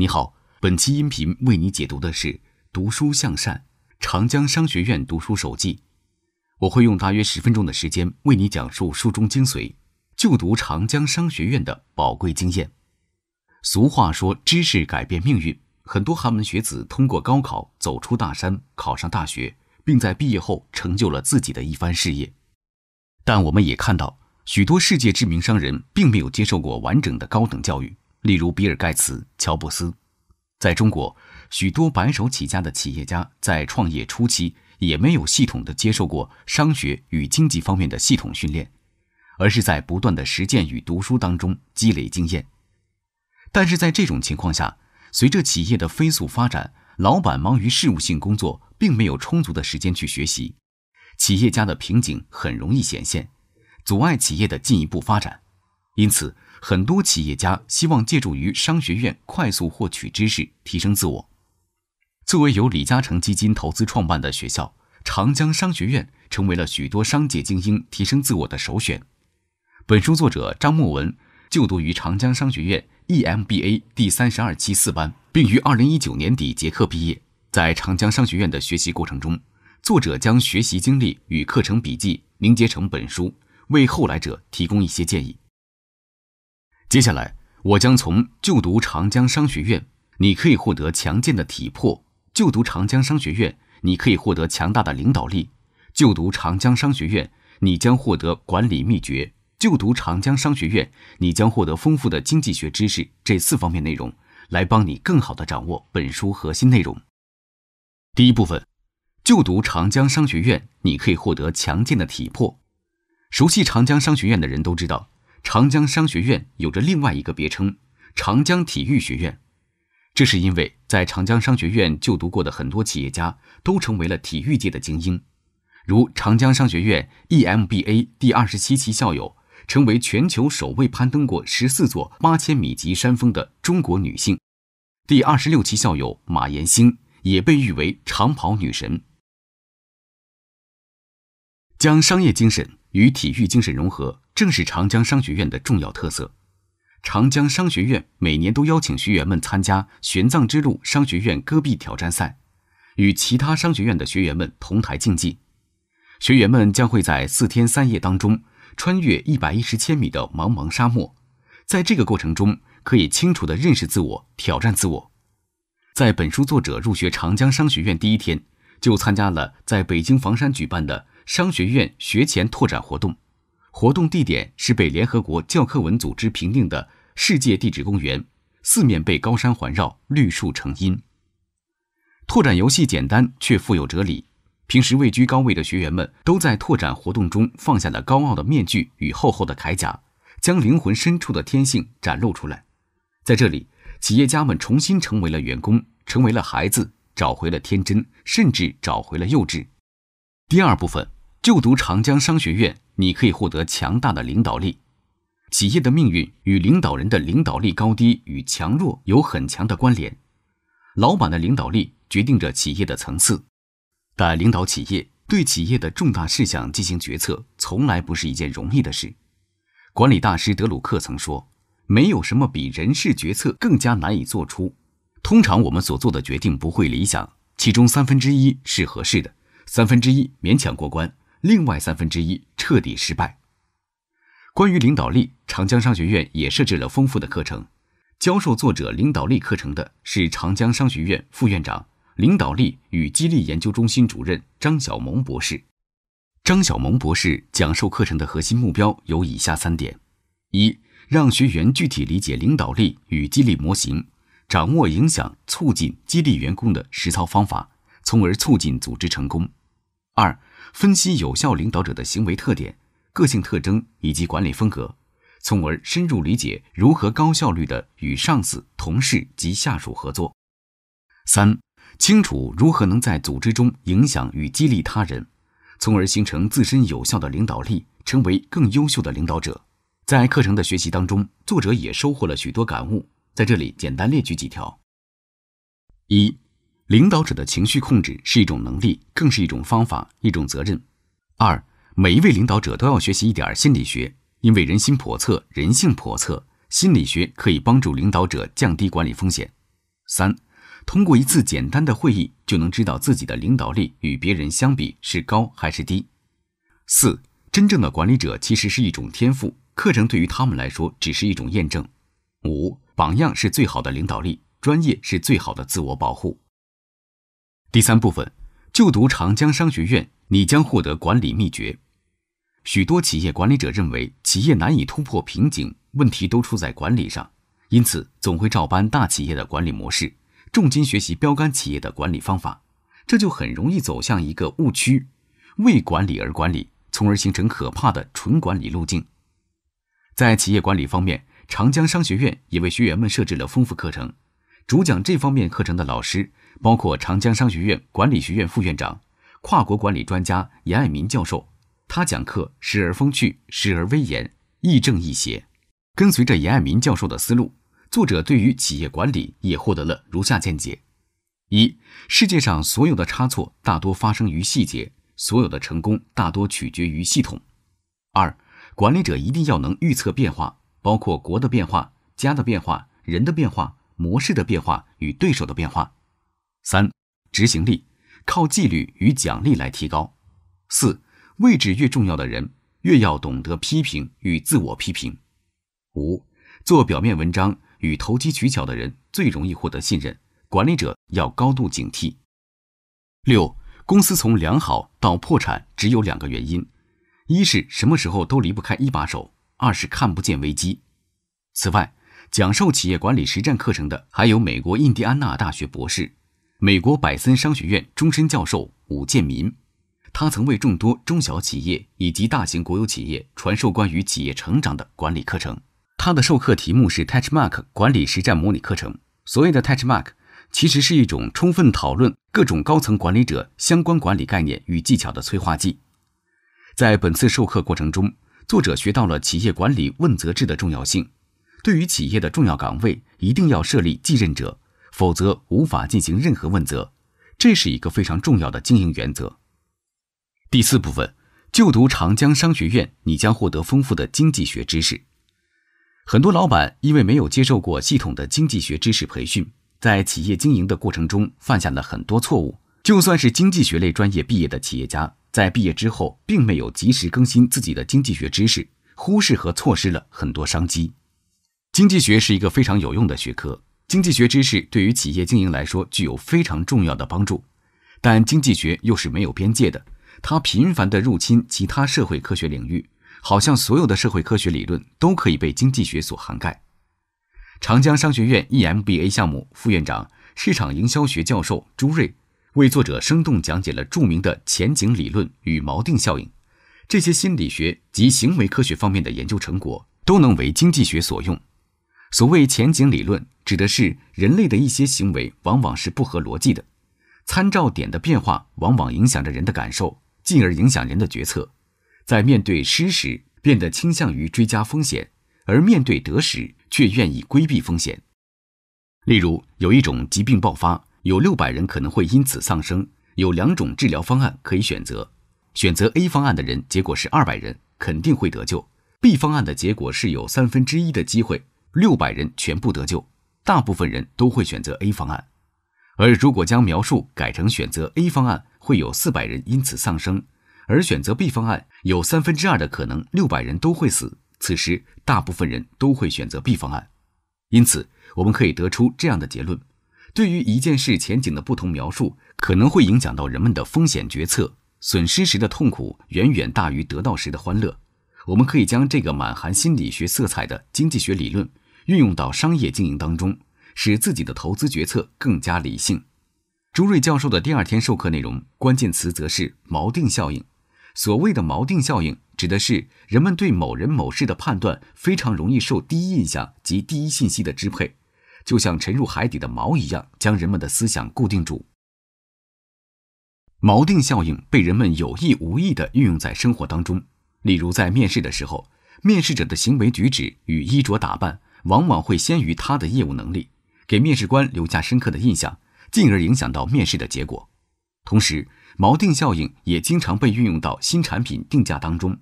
你好，本期音频为你解读的是《读书向善》，长江商学院读书手记。我会用大约十分钟的时间为你讲述书中精髓，就读长江商学院的宝贵经验。俗话说，知识改变命运。很多寒门学子通过高考走出大山，考上大学，并在毕业后成就了自己的一番事业。但我们也看到，许多世界知名商人并没有接受过完整的高等教育。例如，比尔·盖茨、乔布斯，在中国，许多白手起家的企业家在创业初期也没有系统地接受过商学与经济方面的系统训练，而是在不断的实践与读书当中积累经验。但是在这种情况下，随着企业的飞速发展，老板忙于事务性工作，并没有充足的时间去学习，企业家的瓶颈很容易显现，阻碍企业的进一步发展，因此。很多企业家希望借助于商学院快速获取知识，提升自我。作为由李嘉诚基金投资创办的学校，长江商学院成为了许多商界精英提升自我的首选。本书作者张默文就读于长江商学院 EMBA 第三十二期四班，并于二零一九年底结课毕业。在长江商学院的学习过程中，作者将学习经历与课程笔记凝结成本书，为后来者提供一些建议。接下来，我将从就读长江商学院，你可以获得强健的体魄；就读长江商学院，你可以获得强大的领导力；就读长江商学院，你将获得管理秘诀；就读长江商学院，你将获得丰富的经济学知识。这四方面内容，来帮你更好的掌握本书核心内容。第一部分，就读长江商学院，你可以获得强健的体魄。熟悉长江商学院的人都知道。长江商学院有着另外一个别称——长江体育学院，这是因为在长江商学院就读过的很多企业家都成为了体育界的精英，如长江商学院 EMBA 第二十七期校友成为全球首位攀登过十四座八千米级山峰的中国女性，第二十六期校友马延星也被誉为“长跑女神”，将商业精神与体育精神融合。正是长江商学院的重要特色。长江商学院每年都邀请学员们参加“玄奘之路商学院戈壁挑战赛”，与其他商学院的学员们同台竞技。学员们将会在四天三夜当中穿越一百一十千米的茫茫沙漠，在这个过程中可以清楚的认识自我，挑战自我。在本书作者入学长江商学院第一天，就参加了在北京房山举办的商学院学前拓展活动。活动地点是被联合国教科文组织评定的世界地质公园，四面被高山环绕，绿树成荫。拓展游戏简单却富有哲理。平时位居高位的学员们，都在拓展活动中放下了高傲的面具与厚厚的铠甲，将灵魂深处的天性展露出来。在这里，企业家们重新成为了员工，成为了孩子，找回了天真，甚至找回了幼稚。第二部分，就读长江商学院。你可以获得强大的领导力，企业的命运与领导人的领导力高低与强弱有很强的关联。老板的领导力决定着企业的层次，但领导企业对企业的重大事项进行决策，从来不是一件容易的事。管理大师德鲁克曾说：“没有什么比人事决策更加难以做出。通常我们所做的决定不会理想，其中三分之一是合适的，三分之一勉强过关。”另外三分之一彻底失败。关于领导力，长江商学院也设置了丰富的课程。教授作者领导力课程的是长江商学院副院长、领导力与激励研究中心主任张晓萌博士。张晓萌博士讲授课程的核心目标有以下三点：一、让学员具体理解领导力与激励模型，掌握影响、促进、激励员工的实操方法，从而促进组织成功；二、分析有效领导者的行为特点、个性特征以及管理风格，从而深入理解如何高效率地与上司、同事及下属合作。三、清楚如何能在组织中影响与激励他人，从而形成自身有效的领导力，成为更优秀的领导者。在课程的学习当中，作者也收获了许多感悟，在这里简单列举几条：一、领导者的情绪控制是一种能力，更是一种方法，一种责任。二，每一位领导者都要学习一点心理学，因为人心叵测，人性叵测，心理学可以帮助领导者降低管理风险。三，通过一次简单的会议就能知道自己的领导力与别人相比是高还是低。四，真正的管理者其实是一种天赋，课程对于他们来说只是一种验证。五，榜样是最好的领导力，专业是最好的自我保护。第三部分，就读长江商学院，你将获得管理秘诀。许多企业管理者认为，企业难以突破瓶颈，问题都出在管理上，因此总会照搬大企业的管理模式，重金学习标杆企业的管理方法。这就很容易走向一个误区：为管理而管理，从而形成可怕的纯管理路径。在企业管理方面，长江商学院也为学员们设置了丰富课程。主讲这方面课程的老师包括长江商学院管理学院副院长、跨国管理专家严爱民教授。他讲课时而风趣，时而威严，亦正亦邪。跟随着严爱民教授的思路，作者对于企业管理也获得了如下见解：一、世界上所有的差错大多发生于细节，所有的成功大多取决于系统；二、管理者一定要能预测变化，包括国的变化、家的变化、人的变化。模式的变化与对手的变化。三、执行力靠纪律与奖励来提高。四、位置越重要的人，越要懂得批评与自我批评。五、做表面文章与投机取巧的人最容易获得信任，管理者要高度警惕。六、公司从良好到破产只有两个原因：一是什么时候都离不开一把手；二是看不见危机。此外。讲授企业管理实战课程的还有美国印第安纳大学博士、美国百森商学院终身教授武建民。他曾为众多中小企业以及大型国有企业传授关于企业成长的管理课程。他的授课题目是《Touchmark 管理实战模拟课程》。所谓的 Touchmark，其实是一种充分讨论各种高层管理者相关管理概念与技巧的催化剂。在本次授课过程中，作者学到了企业管理问责制的重要性。对于企业的重要岗位，一定要设立继任者，否则无法进行任何问责。这是一个非常重要的经营原则。第四部分，就读长江商学院，你将获得丰富的经济学知识。很多老板因为没有接受过系统的经济学知识培训，在企业经营的过程中犯下了很多错误。就算是经济学类专业毕业的企业家，在毕业之后并没有及时更新自己的经济学知识，忽视和错失了很多商机。经济学是一个非常有用的学科，经济学知识对于企业经营来说具有非常重要的帮助，但经济学又是没有边界的，它频繁地入侵其他社会科学领域，好像所有的社会科学理论都可以被经济学所涵盖。长江商学院 EMBA 项目副院长、市场营销学教授朱瑞为作者生动讲解了著名的前景理论与锚定效应，这些心理学及行为科学方面的研究成果都能为经济学所用。所谓前景理论，指的是人类的一些行为往往是不合逻辑的，参照点的变化往往影响着人的感受，进而影响人的决策。在面对失时，变得倾向于追加风险；而面对得时，却愿意规避风险。例如，有一种疾病爆发，有六百人可能会因此丧生。有两种治疗方案可以选择：选择 A 方案的人，结果是二百人肯定会得救；B 方案的结果是有三分之一的机会。六百人全部得救，大部分人都会选择 A 方案。而如果将描述改成选择 A 方案，会有四百人因此丧生；而选择 B 方案，有三分之二的可能六百人都会死。此时，大部分人都会选择 B 方案。因此，我们可以得出这样的结论：对于一件事前景的不同描述，可能会影响到人们的风险决策。损失时的痛苦远远大于得到时的欢乐。我们可以将这个满含心理学色彩的经济学理论。运用到商业经营当中，使自己的投资决策更加理性。朱瑞教授的第二天授课内容关键词则是锚定效应。所谓的锚定效应，指的是人们对某人某事的判断非常容易受第一印象及第一信息的支配，就像沉入海底的锚一样，将人们的思想固定住。锚定效应被人们有意无意地运用在生活当中，例如在面试的时候，面试者的行为举止与衣着打扮。往往会先于他的业务能力给面试官留下深刻的印象，进而影响到面试的结果。同时，锚定效应也经常被运用到新产品定价当中。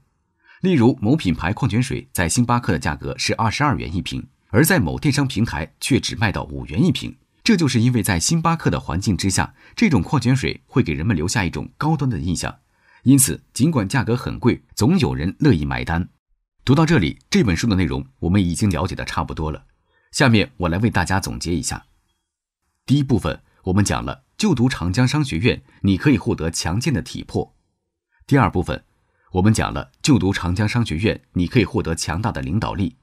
例如，某品牌矿泉水在星巴克的价格是二十二元一瓶，而在某电商平台却只卖到五元一瓶。这就是因为在星巴克的环境之下，这种矿泉水会给人们留下一种高端的印象，因此尽管价格很贵，总有人乐意买单。读到这里，这本书的内容我们已经了解的差不多了。下面我来为大家总结一下：第一部分，我们讲了就读长江商学院，你可以获得强健的体魄；第二部分，我们讲了就读长江商学院，你可以获得强大的领导力；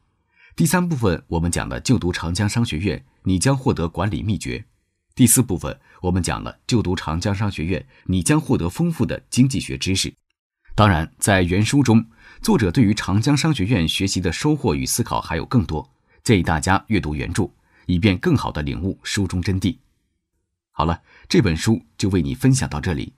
第三部分，我们讲了就读长江商学院，你将获得管理秘诀；第四部分，我们讲了就读长江商学院，你将获得丰富的经济学知识。当然，在原书中。作者对于长江商学院学习的收获与思考还有更多，建议大家阅读原著，以便更好的领悟书中真谛。好了，这本书就为你分享到这里。